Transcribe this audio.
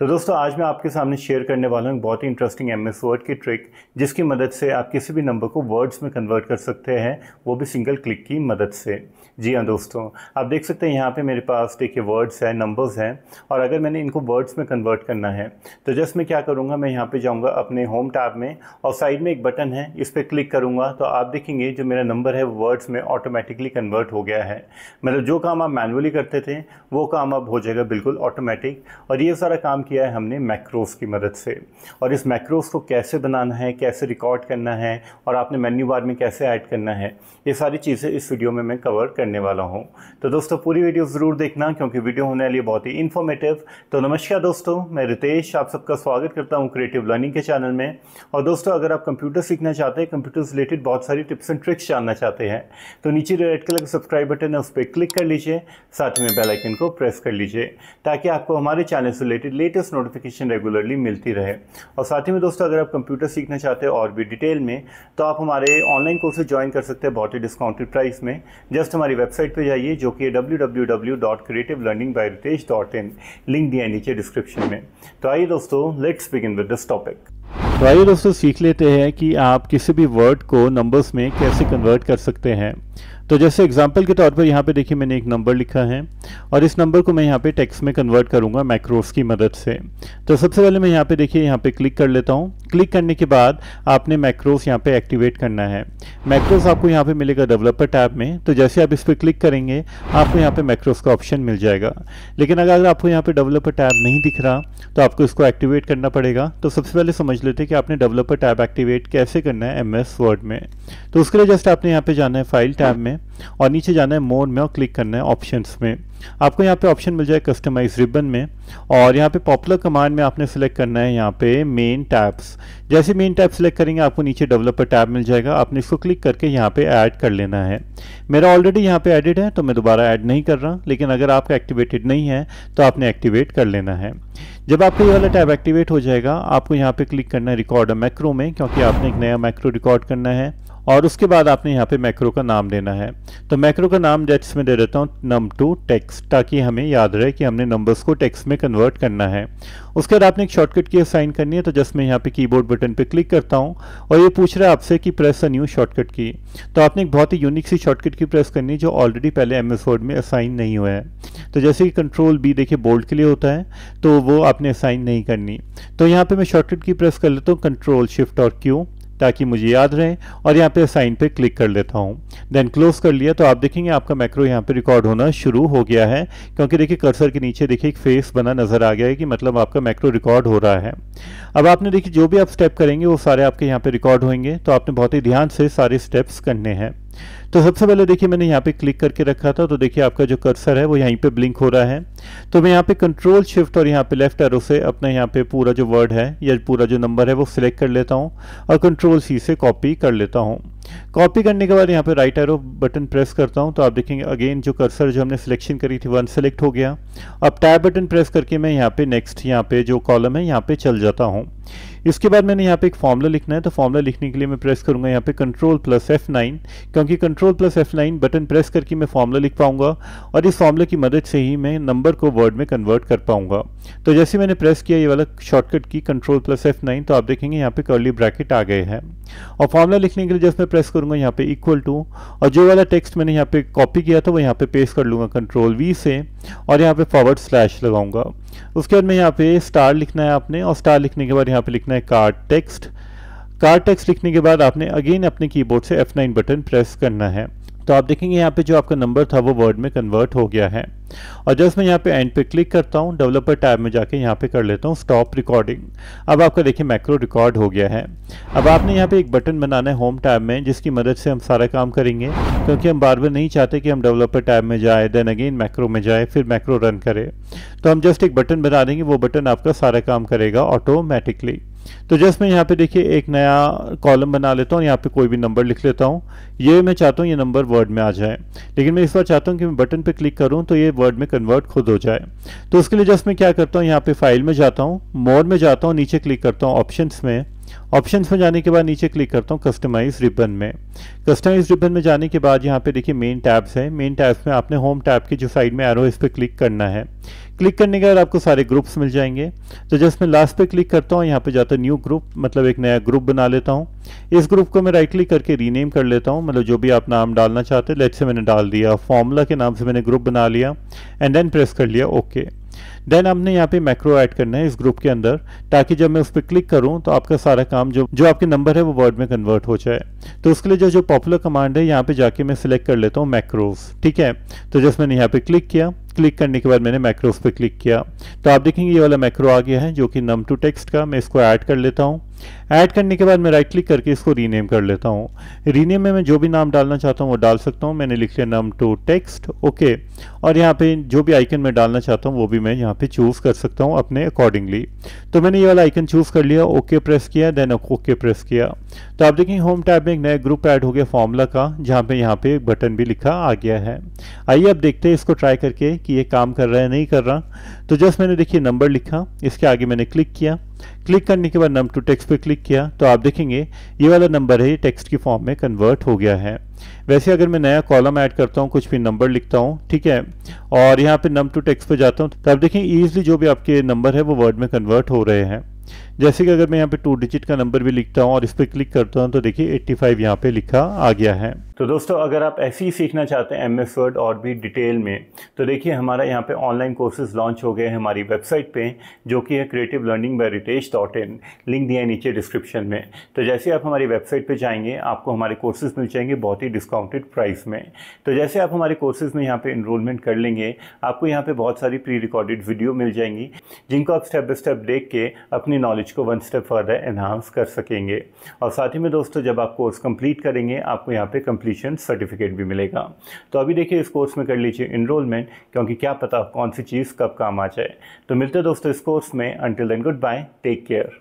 तो दोस्तों आज मैं आपके सामने शेयर करने वाला हूँ बहुत ही इंटरेस्टिंग एम एस वर्ड की ट्रिक जिसकी मदद से आप किसी भी नंबर को वर्ड्स में कन्वर्ट कर सकते हैं वो भी सिंगल क्लिक की मदद से जी हाँ दोस्तों आप देख सकते हैं यहाँ पे मेरे पास देखिए वर्ड्स हैं नंबर्स हैं और अगर मैंने इनको वर्ड्स में कन्वर्ट करना है तो जस्ट मैं क्या करूँगा मैं यहाँ पर जाऊँगा अपने होम टैब में और साइड में एक बटन है इस पर क्लिक करूँगा तो आप देखेंगे जो मेरा नंबर है वो वर्ड्स में ऑटोमेटिकली कन्वर्ट हो गया है मतलब जो काम आप मैनुअली करते थे वो काम अब हो जाएगा बिल्कुल ऑटोमेटिक और ये सारा काम किया है हमने मैक्रोस की मदद से और इस मैक्रोस को कैसे बनाना है कैसे रिकॉर्ड करना है और आपने मेन्यू बार में कैसे ऐड करना है ये सारी चीज़ें इस वीडियो में मैं कवर करने वाला हूँ तो दोस्तों पूरी वीडियो ज़रूर देखना क्योंकि वीडियो होने वाली बहुत ही इन्फॉर्मेटिव तो नमस्कार दोस्तों मैं रितेश आप सबका स्वागत करता हूँ क्रिएटिव लर्निंग के चैनल में और दोस्तों अगर आप कंप्यूटर सीखना चाहते हैं कंप्यूटर से रिलेटेड बहुत सारी टिप्स एंड ट्रिक्स जानना चाहते हैं तो नीचे रेड कलर का सब्सक्राइब बटन है उस पर क्लिक कर लीजिए साथ में बेलाइकन को प्रेस कर लीजिए ताकि आपको हमारे चैनल से related latest latest notification regularly मिलती रहे और साथ ही में दोस्तों अगर आप कंप्यूटर सीखना चाहते हैं और भी डिटेल में तो आप हमारे ऑनलाइन कोर्सेज ज्वाइन कर सकते हैं बहुत ही डिस्काउंटेड प्राइस में जस्ट हमारी वेबसाइट पर जाइए जो कि डब्ल्यू लिंक दिया है नीचे डिस्क्रिप्शन में तो आइए दोस्तों let's begin with this topic तो आइए दोस्तों सीख लेते हैं कि आप किसी भी वर्ड को नंबर्स में कैसे कन्वर्ट कर सकते हैं तो जैसे एग्जाम्पल के तौर पर यहाँ पे देखिए मैंने एक नंबर लिखा है और इस नंबर को मैं यहाँ पे टेक्स्ट में कन्वर्ट करूँगा मैक्रोस की मदद से तो सबसे पहले मैं यहाँ पे देखिए यहाँ पे क्लिक कर लेता हूँ क्लिक करने के बाद आपने मैक्रोस यहाँ पे एक्टिवेट करना है मैक्रोस आपको यहाँ पे मिलेगा डेवलपर टैब में तो जैसे आप इस पर क्लिक करेंगे आपको यहाँ पे मैक्रोस का ऑप्शन मिल जाएगा लेकिन अगर आपको यहाँ पे डेवलपर टैब नहीं दिख रहा तो आपको इसको एक्टिवेट करना पड़ेगा तो सबसे पहले समझ लेते कि आपने डेवलपर टैब एक्टिवेट कैसे करना है एम वर्ड में तो उसके लिए जस्ट आपने यहाँ पे जाना है फाइल टैब में और नीचे जाना है मोर में और क्लिक करना है ऑप्शंस में आपको यहाँ पे ऑप्शन मिल जाए कस्टमाइज रिबन में और यहाँ पे पॉपुलर कमांड में आपने सेलेक्ट करना है यहाँ पे मेन टैब्स जैसे मेन टैब सेलेक्ट करेंगे आपको नीचे डेवलपर टैब मिल जाएगा आपने इसको क्लिक करके यहाँ पे ऐड कर लेना है मेरा ऑलरेडी यहाँ पे एडिड है तो मैं दोबारा ऐड नहीं कर रहा लेकिन अगर आपका एक्टिवेटेड नहीं है तो आपने एक्टिवेट कर लेना है जब आपका ये वाला टैब एक्टिवेट हो जाएगा आपको यहाँ पे क्लिक करना है रिकॉर्ड मैक्रो में क्योंकि आपने एक नया मैक्रो रिकॉर्ड करना है और उसके बाद आपने यहाँ पे मैक्रो का नाम देना है तो मैक्रो का नाम जैसे मैं दे देता हूँ नम टू टेक्स्ट ताकि हमें याद रहे कि हमने नंबर्स को टेक्स्ट में कन्वर्ट करना है उसके बाद आपने एक शॉर्टकट की साइन करनी है तो जस्ट मैं यहाँ पे कीबोर्ड बटन पे क्लिक करता हूँ और ये पूछ रहा है आपसे कि प्रेस अ न्यू शॉर्टकट की तो आपने एक बहुत ही यूनिक सी शॉर्टकट की प्रेस करनी है जो ऑलरेडी पहले एम एस वर्ड में असाइन नहीं हुआ है तो जैसे कि कंट्रोल बी देखिए बोल्ड के लिए होता है तो वो आपने असाइन नहीं करनी तो यहाँ पर मैं शॉर्टकट की प्रेस कर लेता हूँ कंट्रोल शिफ्ट और क्यू ताकि मुझे याद रहे और यहाँ पे साइन पे क्लिक कर लेता हूँ देन क्लोज कर लिया तो आप देखेंगे आपका मैक्रो यहाँ पे रिकॉर्ड होना शुरू हो गया है क्योंकि देखिए कर्सर के नीचे देखिए एक फेस बना नजर आ गया है कि मतलब आपका मैक्रो रिकॉर्ड हो रहा है अब आपने देखिए जो भी आप स्टेप करेंगे वो सारे आपके यहाँ पे रिकॉर्ड होंगे तो आपने बहुत ही ध्यान से सारे स्टेप्स करने हैं तो सबसे पहले देखिए मैंने यहाँ पे क्लिक करके रखा था तो देखिए आपका जो कर्सर है वो यहीं पे ब्लिंक हो रहा है तो मैं यहाँ पे कंट्रोल शिफ्ट और यहाँ पे लेफ्ट एरो से अपना यहाँ पे पूरा जो वर्ड है या पूरा जो नंबर है वो सिलेक्ट कर लेता हूँ और कंट्रोल सी से कॉपी कर लेता हूँ कॉपी करने के बाद यहाँ पे राइट एरो बटन प्रेस करता हूँ तो आप देखेंगे अगेन जो कर्सर जो हमने सिलेक्शन करी थी वन सेलेक्ट हो गया अब टैब बटन प्रेस करके मैं यहाँ पे नेक्स्ट यहाँ पे जो कॉलम है यहाँ पे चल जाता हूँ इसके बाद मैंने यहाँ पे एक फॉर्मूला लिखना है तो फॉर्मूला लिखने के लिए मैं प्रेस करूँगा यहाँ पे कंट्रोल प्लस एफ नाइन क्योंकि control plus F nine button press करके मैं फॉर्मूला लिख पाऊंगा और इस फॉर्मूला की मदद से ही मैं नंबर को वर्ड में कन्वर्ट कर पाऊंगा तो जैसे मैंने प्रेस किया ये वाला शॉर्टकट की कंट्रोल प्लस एफ नाइन तो आप देखेंगे यहाँ पे कर्ली ब्रैकेट आ गए हैं और फॉर्मूला लिखने के लिए जब मैं प्रेस करूंगा यहाँ पे इक्वल टू और जो वाला टेक्स्ट मैंने यहाँ पे कॉपी किया था वो यहाँ पे पेस्ट कर लूंगा कंट्रोल वी से और यहाँ पे फॉरवर्ड स्लैश लगाऊंगा उसके बाद में यहाँ पे स्टार लिखना है आपने और स्टार लिखने के बाद यहाँ पे लिखना है कार्ड टेक्स्ट कार्ड टेक्स्ट लिखने के बाद आपने अगेन अपने कीबोर्ड से F9 बटन प्रेस करना है तो आप देखेंगे यहाँ पे जो आपका नंबर था वो वर्ड में कन्वर्ट हो गया है और जस्ट मैं यहाँ पे एंड पे क्लिक करता हूँ डेवलपर टैब में जाके यहाँ पे कर लेता हूँ स्टॉप रिकॉर्डिंग अब आपका देखिए मैक्रो रिकॉर्ड हो गया है अब आपने यहाँ पे एक बटन बनाना है होम टैब में जिसकी मदद से हम सारा काम करेंगे क्योंकि हम बार बार नहीं चाहते कि हम डेवलपर टैब में जाए देन अगेन मैक्रो में जाए फिर मैक्रो रन करें तो हम जस्ट एक बटन बना देंगे वो बटन आपका सारा काम करेगा ऑटोमेटिकली तो जस्ट मैं यहाँ पे देखिए एक नया कॉलम बना लेता हूँ यहाँ पे कोई भी नंबर लिख लेता हूँ ये मैं चाहता हूँ ये नंबर वर्ड में आ जाए लेकिन मैं इस बार चाहता हूँ कि मैं बटन पे क्लिक करूँ तो ये वर्ड में कन्वर्ट खुद हो जाए तो उसके लिए जस्ट मैं क्या करता हूँ यहाँ पे फाइल में जाता हूँ मोर में जाता हूँ नीचे क्लिक करता हूँ ऑप्शन में ऑप्शंस में जाने के बाद नीचे क्लिक करता हूँ कस्टमाइज रिबन में कस्टमाइज रिबन में जाने के बाद यहाँ पे देखिए मेन टैब्स हैं मेन टैब्स में आपने होम टैब के जो साइड में एरो इस पर क्लिक करना है क्लिक करने के बाद आपको सारे ग्रुप्स मिल जाएंगे तो जस्ट मैं लास्ट पे क्लिक करता हूँ यहाँ पे जाता न्यू ग्रुप मतलब एक नया ग्रुप बना लेता हूँ इस ग्रुप को मैं राइट क्लिक करके रीनेम कर लेता हूँ मतलब जो भी आप नाम डालना चाहते हैं लेट से मैंने डाल दिया फॉर्मूला के नाम से मैंने ग्रुप बना लिया एंड देन प्रेस कर लिया ओके देन आपने यहाँ पे मैक्रो ऐड करना है इस ग्रुप के अंदर ताकि जब मैं उस पर क्लिक करूँ तो आपका सारा काम जो जो आपके नंबर है वो वर्ड में कन्वर्ट हो जाए तो उसके लिए जो जो पॉपुलर कमांड है यहाँ पे जाके मैं सिलेक्ट कर लेता हूँ मैक्रोव ठीक है तो जस्ट मैंने यहाँ पे क्लिक किया क्लिक करने के बाद मैंने मैक्रोस पे क्लिक किया तो आप देखेंगे ये वाला मैक्रो आ गया है जो कि नम टू टेक्स्ट का मैं इसको ऐड कर लेता हूँ ऐड करने के बाद मैं राइट क्लिक करके इसको रीनेम कर लेता हूँ रीनेम में मैं जो भी नाम डालना चाहता हूँ वो डाल सकता हूँ मैंने लिख लिया नम टू टेक्स्ट ओके और यहाँ पे जो भी आइकन मैं डालना चाहता हूँ वो भी मैं यहाँ पे चूज़ कर सकता हूँ अपने अकॉर्डिंगली तो मैंने ये वाला आइकन चूज़ कर लिया ओके प्रेस किया देन ओके प्रेस किया तो आप देखेंगे होम टैब में एक नया ग्रुप ऐड हो गया फॉर्मूला का जहाँ पे यहाँ पे एक बटन भी लिखा आ गया है आइए अब देखते हैं इसको ट्राई करके कि ये काम कर रहा है नहीं कर रहा तो जस्ट मैंने देखिए नंबर लिखा इसके आगे मैंने क्लिक किया क्लिक करने के बाद नम टू टेक्स्ट पर क्लिक किया तो आप देखेंगे ये वाला नंबर है टेक्स्ट की फॉर्म में कन्वर्ट हो गया है वैसे अगर मैं नया कॉलम ऐड करता हूँ कुछ भी नंबर लिखता हूँ ठीक है और यहाँ पे नम टू टेक्स्ट पर जाता हूँ तो आप देखें ईजिली जो भी आपके नंबर है वो वर्ड में कन्वर्ट हो रहे हैं जैसे कि अगर मैं यहाँ पे टू डिजिट का नंबर भी लिखता हूँ और इस पर क्लिक करता हूँ तो देखिए 85 फाइव यहाँ पर लिखा आ गया है तो दोस्तों अगर आप ऐसे ही सीखना चाहते हैं एम वर्ड और भी डिटेल में तो देखिए हमारा यहाँ पे ऑनलाइन कोर्सेज लॉन्च हो गए हैं हमारी वेबसाइट पे जो कि है creative learning by Ritesh dot in link दिया है नीचे डिस्क्रिप्शन में तो जैसे आप हमारी वेबसाइट पे जाएंगे आपको हमारे कोर्सेज मिल जाएंगे बहुत ही डिस्काउंटेड प्राइस में तो जैसे आप हमारे कोर्सेज में यहाँ पर इनरोलमेंट कर लेंगे आपको यहाँ पर बहुत सारी प्री रिकॉर्डेड वीडियो मिल जाएंगी जिनको आप स्टेप बाई स्टेप देख के अपने नॉलेज को वन स्टेप फर्दर एनहांस कर सकेंगे और साथ ही में दोस्तों जब आप कोर्स कंप्लीट करेंगे आपको यहाँ पे कंप्लीशन सर्टिफिकेट भी मिलेगा तो अभी देखिए इस कोर्स में कर लीजिए इनरोलमेंट क्योंकि क्या पता कौन सी चीज़ कब काम आ जाए तो मिलते दोस्तों इस कोर्स में until then goodbye take care